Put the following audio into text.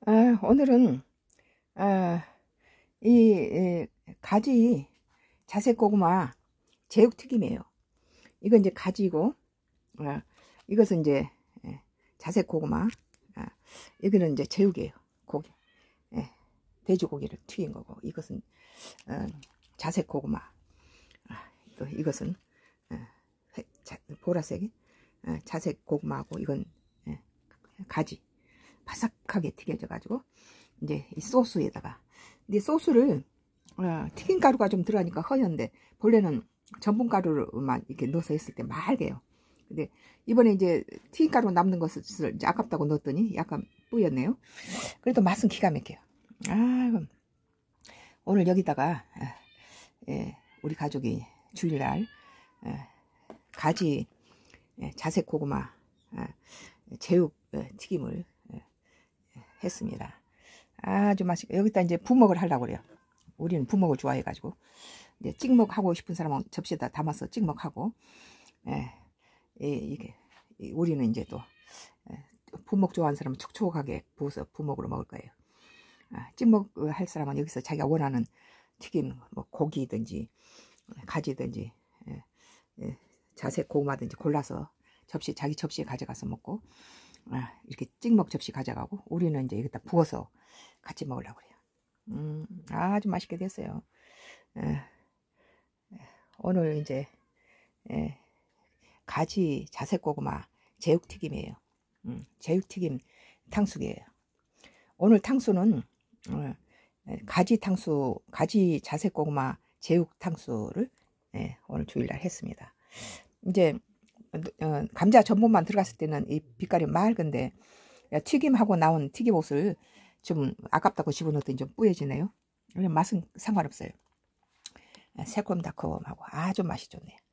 아, 오늘은 아, 이, 이 가지 자색 고구마 제육튀김이에요. 이건 이제 가지고 아, 이것은 이제 예, 자색 고구마 아, 이거는 이제 제육이에요. 고기 예, 돼지고기를 튀긴 거고 이것은 어, 자색 고구마 아, 또 이것은 어, 보라색이 어, 자색 고구마하고 이건 예, 가지 바삭하게 튀겨져가지고 이제 이 소스에다가 근데 소스를 어, 튀김가루가 좀 들어가니까 허연데 본래는 전분가루만 이렇게 넣어서 했을 때 맑게요 근데 이번에 이제 튀김가루 남는 것을 이제 아깝다고 넣었더니 약간 뿌였네요 그래도 맛은 기가 막혀요 아 오늘 여기다가 예, 우리 가족이 주일날 예, 가지 예, 자색 고구마 제육 튀김을 했습니다. 아주 맛있고 여기다 이제 부먹을 하려고 그래요. 우리는 부먹을 좋아해가지고 이제 찍먹 하고 싶은 사람은 접시에다 담아서 찍먹 하고 예, 이게 우리는 이제 또 예, 부먹 좋아하는 사람은 촉촉하게 부어서 부먹으로 먹을 거예요. 아, 찍먹 할 사람은 여기서 자기가 원하는 튀김 뭐 고기든지 가지든지 예, 예, 자색 고구마든지 골라서 접시 자기 접시에 가져가서 먹고 아, 이렇게 찍먹 접시 가져가고 우리는 이제 여기다 부어서 같이 먹으려고 그래요. 음, 아주 맛있게 됐어요. 에, 예, 예. 오늘 이제 에, 예, 가지 자색 고구마 제육튀김이에요. 음, 제육튀김 탕수이에요 오늘 탕수는 어, 가지 탕수, 가지 자색 고구마 제육 탕수를 오늘 주일날 했습니다. 이제 어, 감자 전분만 들어갔을 때는 이 빛깔이 맑은데 튀김하고 나온 튀김옷을 좀 아깝다고 집어넣었더니 좀 뿌얘지네요. 맛은 상관없어요. 아, 새콤달콤하고 아주 맛이 좋네요.